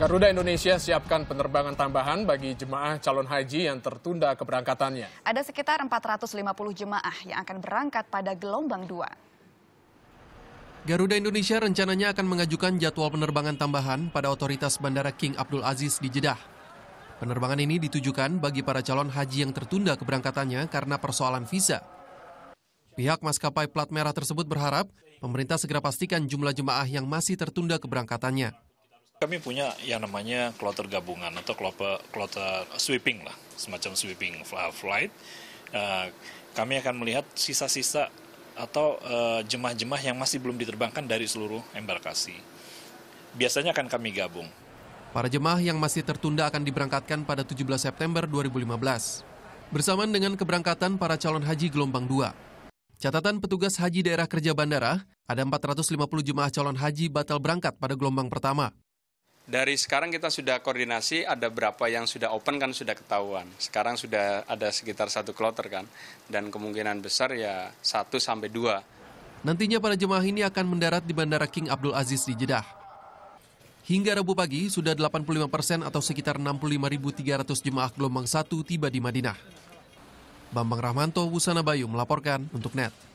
Garuda Indonesia siapkan penerbangan tambahan bagi jemaah calon haji yang tertunda keberangkatannya. Ada sekitar 450 jemaah yang akan berangkat pada gelombang 2. Garuda Indonesia rencananya akan mengajukan jadwal penerbangan tambahan pada otoritas Bandara King Abdul Aziz di Jeddah. Penerbangan ini ditujukan bagi para calon haji yang tertunda keberangkatannya karena persoalan visa. Pihak maskapai plat merah tersebut berharap pemerintah segera pastikan jumlah jemaah yang masih tertunda keberangkatannya. Kami punya yang namanya kloter gabungan atau kloter, kloter sweeping lah, semacam sweeping uh, flight. Uh, kami akan melihat sisa-sisa atau uh, jemaah-jemaah yang masih belum diterbangkan dari seluruh embarkasi. Biasanya akan kami gabung. Para jemaah yang masih tertunda akan diberangkatkan pada 17 September 2015. Bersamaan dengan keberangkatan para calon haji gelombang 2. Catatan petugas haji daerah kerja bandara, ada 450 jemaah calon haji batal berangkat pada gelombang pertama dari sekarang kita sudah koordinasi ada berapa yang sudah open kan sudah ketahuan. Sekarang sudah ada sekitar satu kloter kan. Dan kemungkinan besar ya satu sampai dua. Nantinya para jemaah ini akan mendarat di Bandara King Abdul Aziz di Jeddah. Hingga Rabu pagi, sudah 85 persen atau sekitar 65.300 jemaah gelombang satu tiba di Madinah. Bambang Rahmanto, Busana Bayu melaporkan untuk NET.